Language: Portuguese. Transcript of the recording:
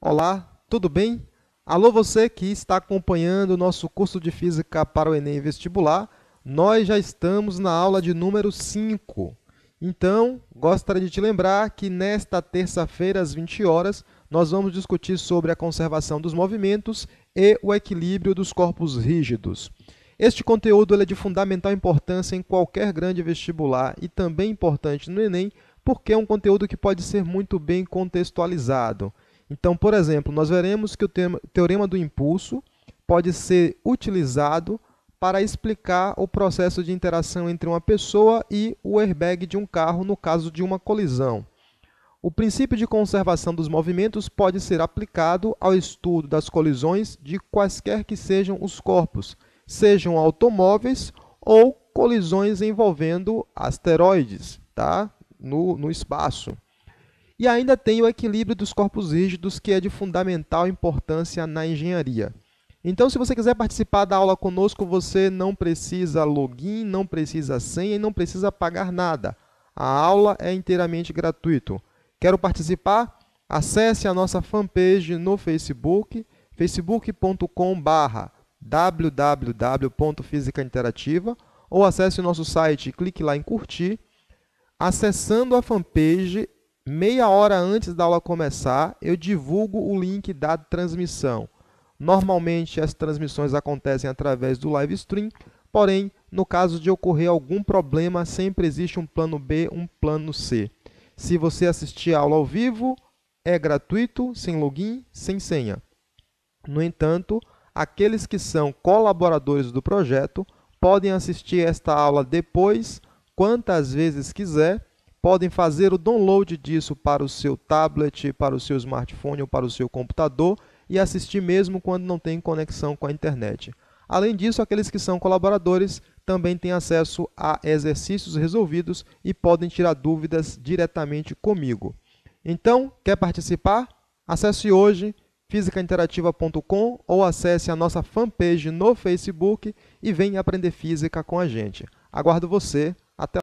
Olá, tudo bem? Alô você que está acompanhando o nosso curso de Física para o Enem Vestibular. Nós já estamos na aula de número 5. Então, gostaria de te lembrar que nesta terça-feira, às 20 horas, nós vamos discutir sobre a conservação dos movimentos e o equilíbrio dos corpos rígidos. Este conteúdo é de fundamental importância em qualquer grande vestibular e também importante no Enem, porque é um conteúdo que pode ser muito bem contextualizado. Então, por exemplo, nós veremos que o teorema do impulso pode ser utilizado para explicar o processo de interação entre uma pessoa e o airbag de um carro no caso de uma colisão. O princípio de conservação dos movimentos pode ser aplicado ao estudo das colisões de quaisquer que sejam os corpos, sejam automóveis ou colisões envolvendo asteroides tá? no, no espaço. E ainda tem o equilíbrio dos corpos rígidos, que é de fundamental importância na engenharia. Então, se você quiser participar da aula conosco, você não precisa login, não precisa senha e não precisa pagar nada. A aula é inteiramente gratuito. Quero participar? Acesse a nossa fanpage no Facebook, facebook.com.br www.fisicainterativa ou acesse o nosso site e clique lá em curtir. Acessando a fanpage, Meia hora antes da aula começar, eu divulgo o link da transmissão. Normalmente as transmissões acontecem através do live stream, porém, no caso de ocorrer algum problema, sempre existe um plano B, um plano C. Se você assistir a aula ao vivo, é gratuito, sem login, sem senha. No entanto, aqueles que são colaboradores do projeto podem assistir esta aula depois, quantas vezes quiser, podem fazer o download disso para o seu tablet, para o seu smartphone ou para o seu computador e assistir mesmo quando não tem conexão com a internet. Além disso, aqueles que são colaboradores também têm acesso a exercícios resolvidos e podem tirar dúvidas diretamente comigo. Então, quer participar? Acesse hoje fisicainterativa.com ou acesse a nossa fanpage no Facebook e venha aprender física com a gente. Aguardo você. Até